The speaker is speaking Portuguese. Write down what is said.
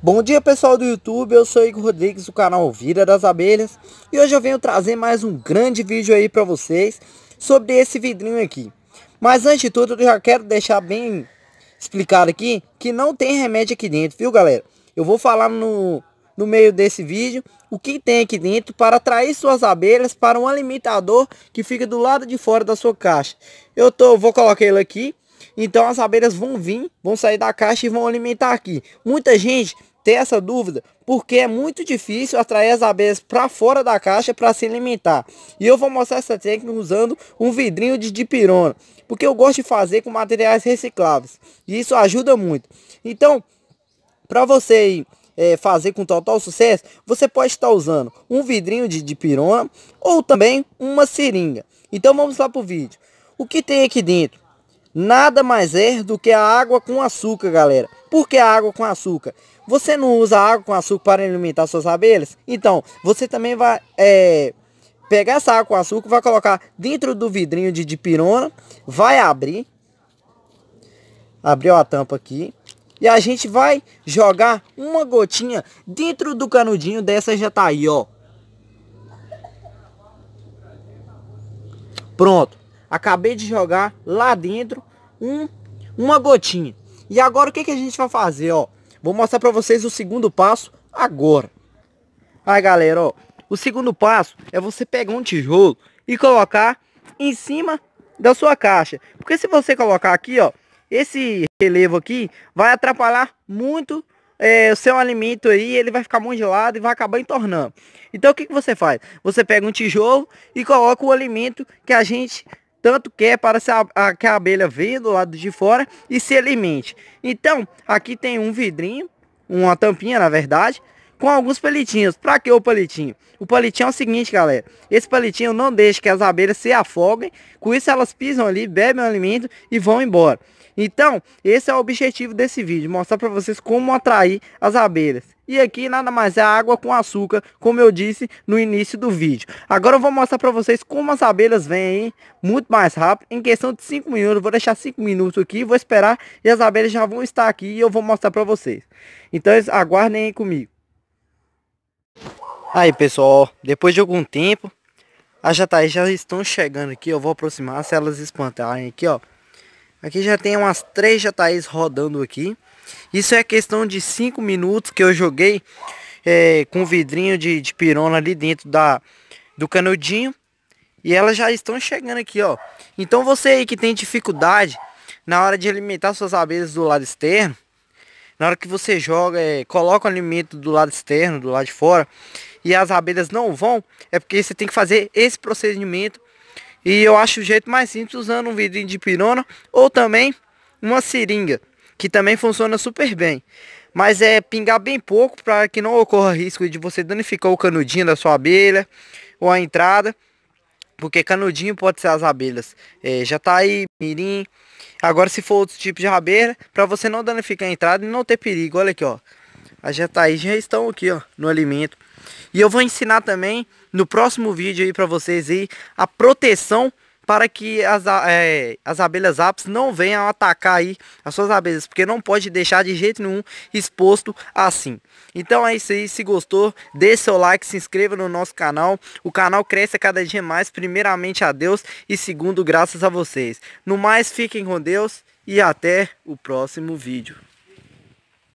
Bom dia pessoal do YouTube, eu sou Igor Rodrigues do canal Vira das Abelhas e hoje eu venho trazer mais um grande vídeo aí para vocês sobre esse vidrinho aqui. Mas antes de tudo eu já quero deixar bem explicado aqui que não tem remédio aqui dentro, viu galera? Eu vou falar no, no meio desse vídeo o que tem aqui dentro para atrair suas abelhas para um alimentador que fica do lado de fora da sua caixa. Eu tô, vou colocar ele aqui então as abelhas vão vir, vão sair da caixa e vão alimentar aqui. Muita gente tem essa dúvida porque é muito difícil atrair as abelhas para fora da caixa para se alimentar. E eu vou mostrar essa técnica usando um vidrinho de dipirona, porque eu gosto de fazer com materiais recicláveis. E isso ajuda muito. Então, para você é, fazer com total sucesso, você pode estar usando um vidrinho de dipirona ou também uma seringa. Então vamos lá para o vídeo. O que tem aqui dentro? nada mais é do que a água com açúcar, galera. Por que a água com açúcar? Você não usa água com açúcar para alimentar suas abelhas? Então, você também vai é, pegar essa água com açúcar, vai colocar dentro do vidrinho de dipirona, vai abrir. Abriu a tampa aqui. E a gente vai jogar uma gotinha dentro do canudinho dessa já tá aí, ó. Pronto. Acabei de jogar lá dentro um, uma gotinha. E agora o que, que a gente vai fazer, ó? Vou mostrar para vocês o segundo passo agora. Aí, galera, ó. O segundo passo é você pegar um tijolo e colocar em cima da sua caixa. Porque se você colocar aqui, ó, esse relevo aqui vai atrapalhar muito é, o seu alimento aí, ele vai ficar congelado e vai acabar entornando. Então o que, que você faz? Você pega um tijolo e coloca o alimento que a gente tanto quer é para que a abelha venha do lado de fora e se alimente. Então, aqui tem um vidrinho, uma tampinha na verdade, com alguns palitinhos. Pra que o palitinho? O palitinho é o seguinte, galera. Esse palitinho não deixa que as abelhas se afoguem. Com isso elas pisam ali, bebem o alimento e vão embora. Então, esse é o objetivo desse vídeo. Mostrar pra vocês como atrair as abelhas. E aqui nada mais é água com açúcar, como eu disse no início do vídeo. Agora eu vou mostrar para vocês como as abelhas vêm aí, muito mais rápido, em questão de 5 minutos. Vou deixar 5 minutos aqui, vou esperar e as abelhas já vão estar aqui e eu vou mostrar para vocês. Então aguardem aí comigo. Aí pessoal, depois de algum tempo, as jataí já estão chegando aqui, eu vou aproximar se elas espantarem aqui, ó. Aqui já tem umas três jatais rodando aqui. Isso é questão de cinco minutos que eu joguei é, com vidrinho de, de pirona ali dentro da, do canudinho. E elas já estão chegando aqui, ó. Então você aí que tem dificuldade na hora de alimentar suas abelhas do lado externo, na hora que você joga, é, coloca o alimento do lado externo, do lado de fora, e as abelhas não vão, é porque você tem que fazer esse procedimento. E eu acho o jeito mais simples usando um vidrinho de pirona ou também uma seringa, que também funciona super bem. Mas é pingar bem pouco para que não ocorra risco de você danificar o canudinho da sua abelha ou a entrada. Porque canudinho pode ser as abelhas. É, já tá aí, mirim. Agora se for outro tipo de rabeira, para você não danificar a entrada e não ter perigo. Olha aqui, ó. As aí já estão aqui, ó, no alimento. E eu vou ensinar também no próximo vídeo aí para vocês aí a proteção para que as, é, as abelhas apis não venham atacar aí as suas abelhas, porque não pode deixar de jeito nenhum exposto assim. Então é isso aí, se gostou, dê seu like, se inscreva no nosso canal. O canal cresce cada dia mais, primeiramente a Deus e segundo graças a vocês. No mais, fiquem com Deus e até o próximo vídeo.